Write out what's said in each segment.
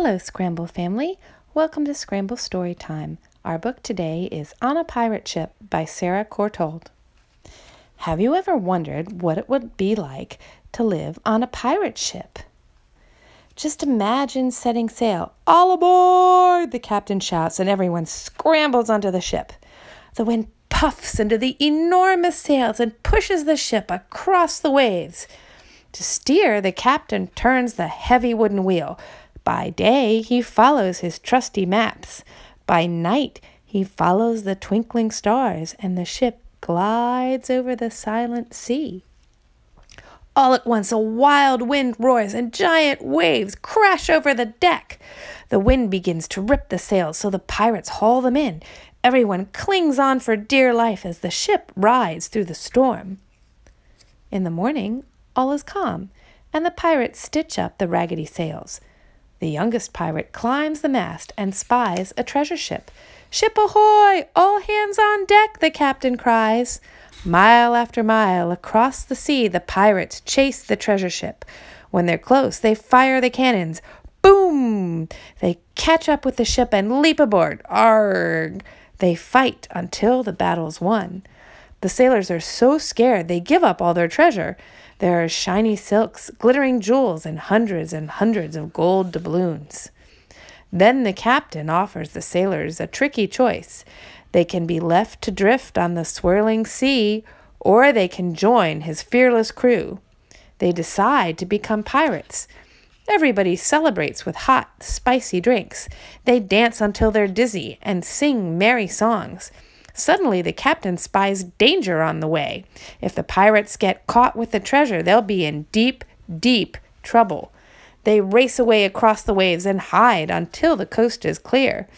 Hello, Scramble family. Welcome to Scramble Story Time. Our book today is On a Pirate Ship by Sarah Courtauld. Have you ever wondered what it would be like to live on a pirate ship? Just imagine setting sail. All aboard! The captain shouts, and everyone scrambles onto the ship. The wind puffs into the enormous sails and pushes the ship across the waves. To steer, the captain turns the heavy wooden wheel. By day, he follows his trusty maps. By night, he follows the twinkling stars, and the ship glides over the silent sea. All at once, a wild wind roars and giant waves crash over the deck. The wind begins to rip the sails, so the pirates haul them in. Everyone clings on for dear life as the ship rides through the storm. In the morning, all is calm, and the pirates stitch up the raggedy sails. The youngest pirate climbs the mast and spies a treasure ship. Ship ahoy! All hands on deck, the captain cries. Mile after mile across the sea, the pirates chase the treasure ship. When they're close, they fire the cannons. Boom! They catch up with the ship and leap aboard. Arg! They fight until the battle's won. The sailors are so scared they give up all their treasure. There are shiny silks, glittering jewels, and hundreds and hundreds of gold doubloons. Then the captain offers the sailors a tricky choice. They can be left to drift on the swirling sea, or they can join his fearless crew. They decide to become pirates. Everybody celebrates with hot, spicy drinks. They dance until they're dizzy and sing merry songs. Suddenly, the captain spies danger on the way. If the pirates get caught with the treasure, they'll be in deep, deep trouble. They race away across the waves and hide until the coast is clear.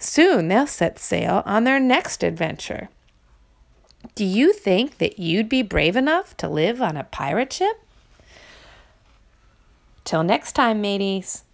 Soon they'll set sail on their next adventure. Do you think that you'd be brave enough to live on a pirate ship? Till next time, mateys.